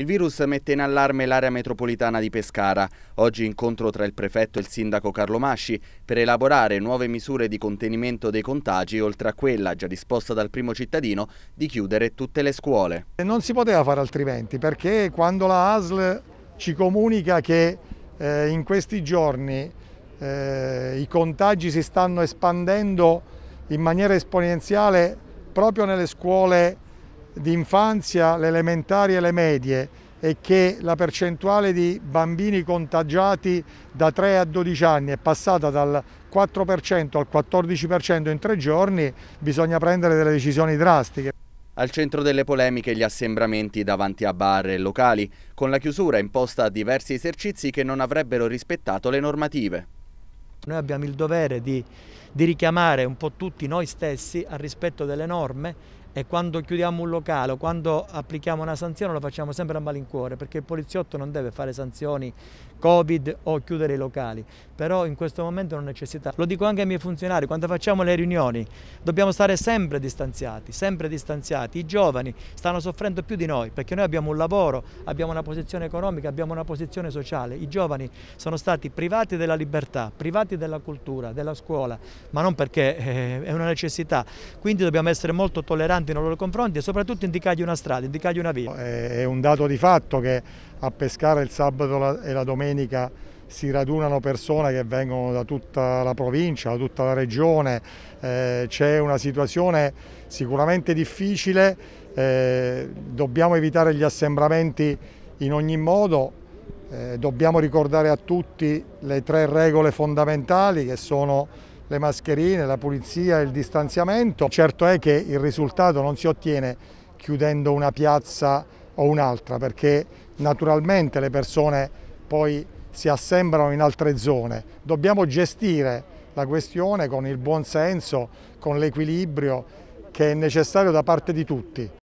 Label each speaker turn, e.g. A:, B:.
A: Il virus mette in allarme l'area metropolitana di Pescara. Oggi incontro tra il prefetto e il sindaco Carlo Masci per elaborare nuove misure di contenimento dei contagi, oltre a quella già disposta dal primo cittadino di chiudere tutte le scuole.
B: Non si poteva fare altrimenti perché quando la ASL ci comunica che eh, in questi giorni eh, i contagi si stanno espandendo in maniera esponenziale proprio nelle scuole di infanzia, le elementari e le medie e che la percentuale di bambini contagiati da 3 a 12 anni è passata dal 4% al 14% in tre giorni, bisogna prendere delle decisioni drastiche.
A: Al centro delle polemiche gli assembramenti davanti a bar e locali, con la chiusura imposta a diversi esercizi che non avrebbero rispettato le normative.
C: Noi abbiamo il dovere di, di richiamare un po' tutti noi stessi al rispetto delle norme e quando chiudiamo un locale o quando applichiamo una sanzione lo facciamo sempre a malincuore perché il poliziotto non deve fare sanzioni Covid o chiudere i locali, però in questo momento è una necessità. Lo dico anche ai miei funzionari, quando facciamo le riunioni dobbiamo stare sempre distanziati, sempre distanziati. I giovani stanno soffrendo più di noi perché noi abbiamo un lavoro, abbiamo una posizione economica, abbiamo una posizione sociale. I giovani sono stati privati della libertà, privati della cultura, della scuola, ma non perché eh, è una necessità. Quindi dobbiamo essere molto tolleranti nei loro confronti e soprattutto indicargli una strada,
B: indicargli una via. È un dato di fatto che a pescare il sabato e la domenica domenica si radunano persone che vengono da tutta la provincia, da tutta la regione, eh, c'è una situazione sicuramente difficile, eh, dobbiamo evitare gli assembramenti in ogni modo, eh, dobbiamo ricordare a tutti le tre regole fondamentali che sono le mascherine, la pulizia e il distanziamento. Certo è che il risultato non si ottiene chiudendo una piazza o un'altra perché naturalmente le persone poi si assembrano in altre zone. Dobbiamo gestire la questione con il buon senso, con l'equilibrio che è necessario da parte di tutti.